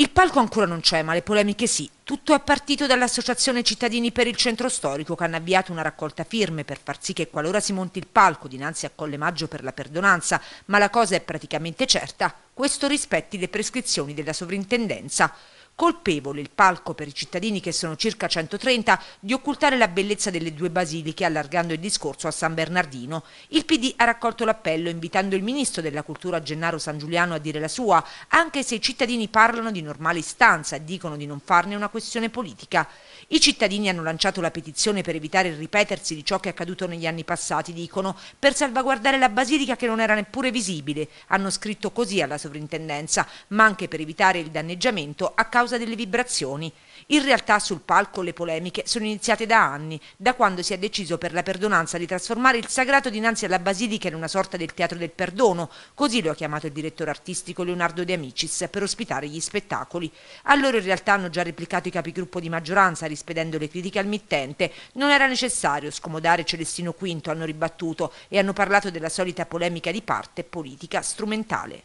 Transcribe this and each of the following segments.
Il palco ancora non c'è, ma le polemiche sì. Tutto è partito dall'Associazione Cittadini per il Centro Storico che hanno avviato una raccolta firme per far sì che qualora si monti il palco dinanzi a Colle Maggio per la perdonanza, ma la cosa è praticamente certa, questo rispetti le prescrizioni della sovrintendenza colpevole il palco per i cittadini che sono circa 130 di occultare la bellezza delle due basiliche allargando il discorso a San Bernardino. Il PD ha raccolto l'appello invitando il ministro della cultura Gennaro San Giuliano a dire la sua, anche se i cittadini parlano di normale istanza e dicono di non farne una questione politica. I cittadini hanno lanciato la petizione per evitare il ripetersi di ciò che è accaduto negli anni passati, dicono, per salvaguardare la basilica che non era neppure visibile. Hanno scritto così alla sovrintendenza, ma anche per evitare il danneggiamento a causa causa delle vibrazioni. In realtà sul palco le polemiche sono iniziate da anni, da quando si è deciso per la perdonanza di trasformare il sagrato dinanzi alla basilica in una sorta del teatro del perdono, così lo ha chiamato il direttore artistico Leonardo De Amicis per ospitare gli spettacoli. Allora in realtà hanno già replicato i capigruppo di maggioranza rispedendo le critiche al mittente. Non era necessario scomodare Celestino V, hanno ribattuto, e hanno parlato della solita polemica di parte politica strumentale.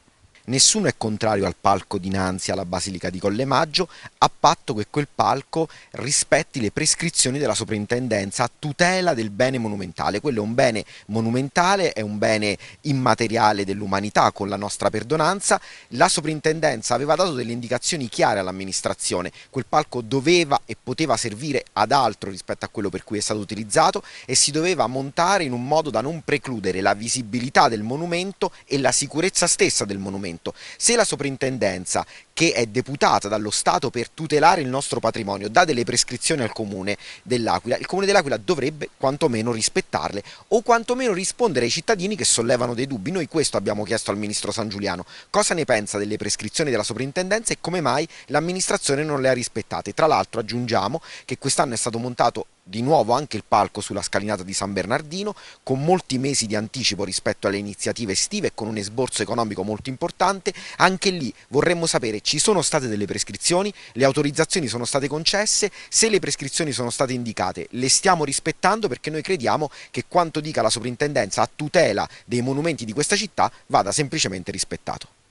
Nessuno è contrario al palco dinanzi alla Basilica di Collemaggio, a patto che quel palco rispetti le prescrizioni della soprintendenza a tutela del bene monumentale. Quello è un bene monumentale, è un bene immateriale dell'umanità con la nostra perdonanza. La soprintendenza aveva dato delle indicazioni chiare all'amministrazione, quel palco doveva e poteva servire ad altro rispetto a quello per cui è stato utilizzato e si doveva montare in un modo da non precludere la visibilità del monumento e la sicurezza stessa del monumento se la soprintendenza che è deputata dallo Stato per tutelare il nostro patrimonio, dà delle prescrizioni al Comune dell'Aquila, il Comune dell'Aquila dovrebbe quantomeno rispettarle o quantomeno rispondere ai cittadini che sollevano dei dubbi. Noi questo abbiamo chiesto al Ministro San Giuliano. Cosa ne pensa delle prescrizioni della soprintendenza e come mai l'amministrazione non le ha rispettate? Tra l'altro aggiungiamo che quest'anno è stato montato di nuovo anche il palco sulla scalinata di San Bernardino, con molti mesi di anticipo rispetto alle iniziative estive e con un esborso economico molto importante. Anche lì vorremmo sapere ci sono state delle prescrizioni, le autorizzazioni sono state concesse, se le prescrizioni sono state indicate le stiamo rispettando perché noi crediamo che quanto dica la soprintendenza a tutela dei monumenti di questa città vada semplicemente rispettato.